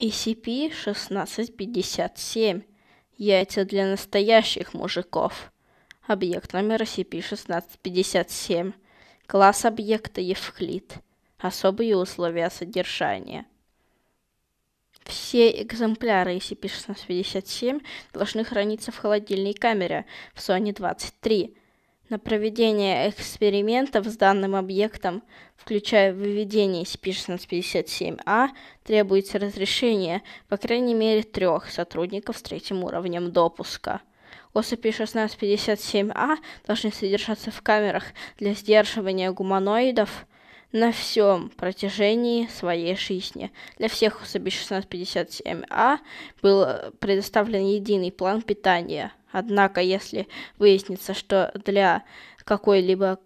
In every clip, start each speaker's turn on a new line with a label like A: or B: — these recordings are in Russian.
A: SCP-1657. Яйца для настоящих мужиков. Объект номер SCP-1657. Класс объекта Евклид. Особые условия содержания. Все экземпляры SCP-1657 должны храниться в холодильной камере в зоне 23 на проведение экспериментов с данным объектом, включая выведение из Пирсонс 57А, требуется разрешение, по крайней мере, трех сотрудников с третьим уровнем допуска. Особи 1657А должны содержаться в камерах для сдерживания гуманоидов, на всем протяжении своей жизни. Для всех особей 1657А был э, предоставлен единый план питания. Однако, если выяснится, что для какой-либо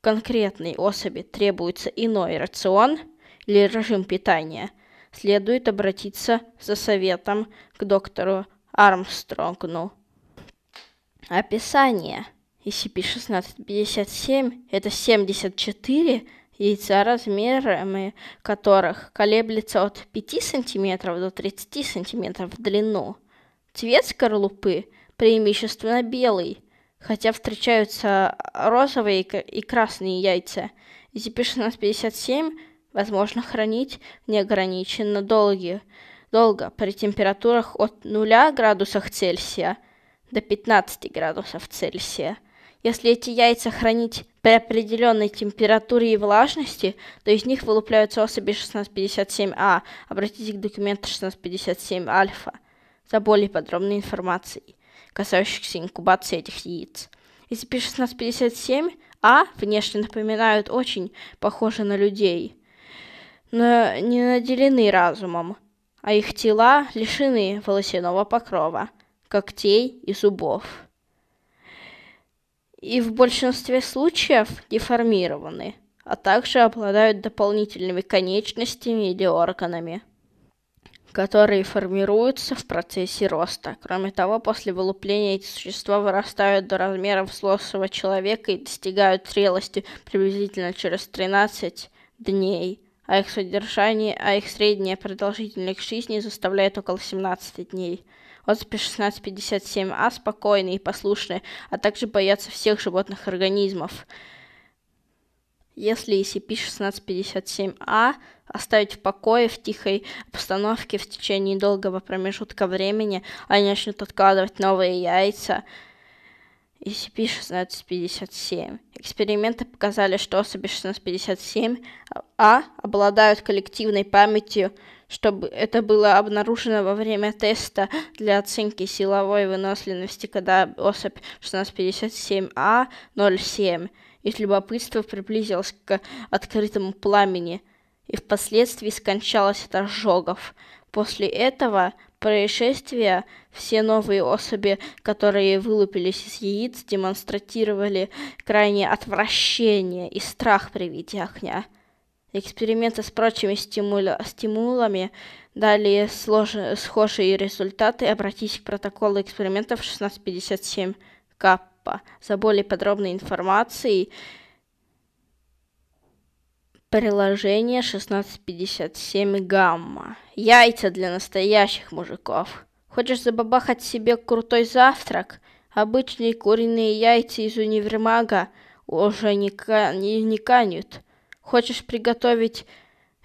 A: конкретной особи требуется иной рацион или режим питания, следует обратиться за советом к доктору Армстронгу. Описание. SCP-1657 – это 74 яйца, размерами которых колеблется от 5 см до 30 см в длину. Цвет скорлупы преимущественно белый, хотя встречаются розовые и красные яйца. Зипиш-57 возможно хранить неограниченно долги, долго при температурах от 0 градусов Цельсия до 15 градусов Цельсия – если эти яйца хранить при определенной температуре и влажности, то из них вылупляются особи 1657А. Обратитесь к документу 1657 альфа за более подробной информацией, касающейся инкубации этих яиц. Если 1657А внешне напоминают очень похожи на людей, но не наделены разумом, а их тела лишены волосяного покрова, когтей и зубов и в большинстве случаев деформированы, а также обладают дополнительными конечностями или органами, которые формируются в процессе роста. Кроме того, после вылупления эти существа вырастают до размеров взрослого человека и достигают зрелости приблизительно через 13 дней а их содержание, а их средняя продолжительность жизни составляет около 17 дней особи 1657А спокойные и послушные, а также боятся всех животных организмов. Если scp 1657 а оставить в покое в тихой обстановке в течение долгого промежутка времени, они а начнут откладывать новые яйца. SCP-1657. Эксперименты показали, что особи 1657-А обладают коллективной памятью чтобы это было обнаружено во время теста для оценки силовой выносливости, когда особь 1657А07 а из любопытства приблизилась к открытому пламени и впоследствии скончалась от ожогов. После этого происшествия все новые особи, которые вылупились из яиц, демонстрировали крайнее отвращение и страх при виде огня. Эксперименты с прочими стимуля... стимулами дали слож... схожие результаты. Обратитесь к протоколу экспериментов 1657 Каппа за более подробной информацией. Приложение 1657 Гамма. Яйца для настоящих мужиков. Хочешь забабахать себе крутой завтрак? Обычные куриные яйца из универмага уже не, ка... не, не канют. Хочешь приготовить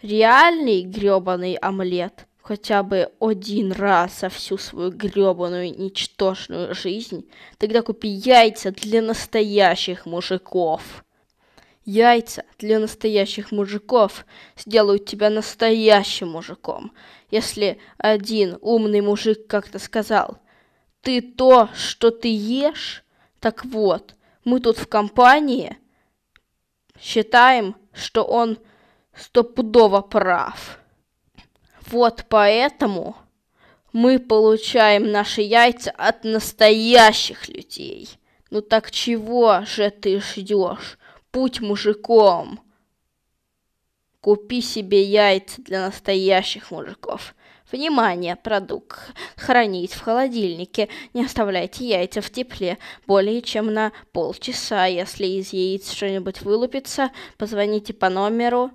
A: реальный грёбаный омлет хотя бы один раз за всю свою грёбаную ничтожную жизнь, тогда купи яйца для настоящих мужиков. Яйца для настоящих мужиков сделают тебя настоящим мужиком. Если один умный мужик как-то сказал, ты то, что ты ешь, так вот, мы тут в компании – считаем, что он стопудово прав. Вот поэтому мы получаем наши яйца от настоящих людей. Ну так чего же ты ждешь? Путь мужиком. Купи себе яйца для настоящих мужиков. Внимание, продукт хранить в холодильнике. Не оставляйте яйца в тепле более чем на полчаса. Если из яиц что-нибудь вылупится, позвоните по номеру